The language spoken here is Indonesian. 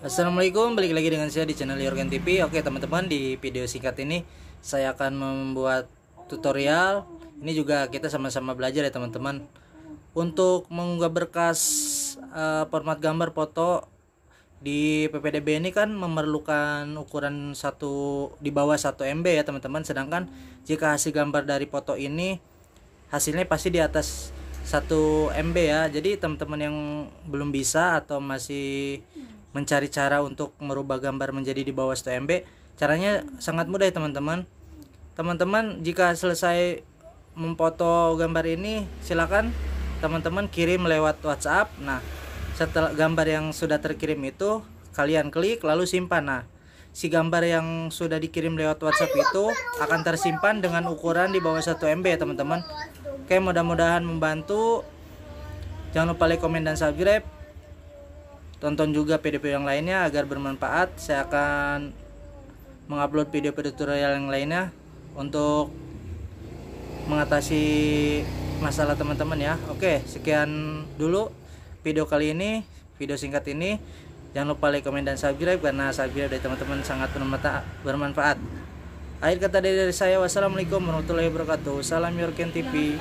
Assalamualaikum, balik lagi dengan saya di channel Yorgen TV. Oke teman-teman, di video singkat ini saya akan membuat tutorial. Ini juga kita sama-sama belajar ya teman-teman. Untuk mengunggah berkas uh, format gambar foto di PPDB ini kan memerlukan ukuran satu di bawah 1 MB ya teman-teman. Sedangkan jika hasil gambar dari foto ini hasilnya pasti di atas 1 MB ya. Jadi teman-teman yang belum bisa atau masih mencari cara untuk merubah gambar menjadi di bawah 1 MB caranya sangat mudah ya teman-teman teman-teman jika selesai memfoto gambar ini silakan teman-teman kirim lewat WhatsApp nah setelah gambar yang sudah terkirim itu kalian klik lalu simpan nah si gambar yang sudah dikirim lewat WhatsApp itu akan tersimpan dengan ukuran di bawah 1 MB ya teman-teman oke mudah-mudahan membantu jangan lupa like, komen, dan subscribe Tonton juga video-video yang lainnya agar bermanfaat. Saya akan mengupload video video tutorial yang lainnya untuk mengatasi masalah teman-teman ya. Oke, sekian dulu video kali ini, video singkat ini. Jangan lupa like, komen, dan subscribe karena subscribe dari teman-teman sangat bermanfaat. Akhir kata dari saya, wassalamualaikum warahmatullahi wabarakatuh. Salam Yorken TV.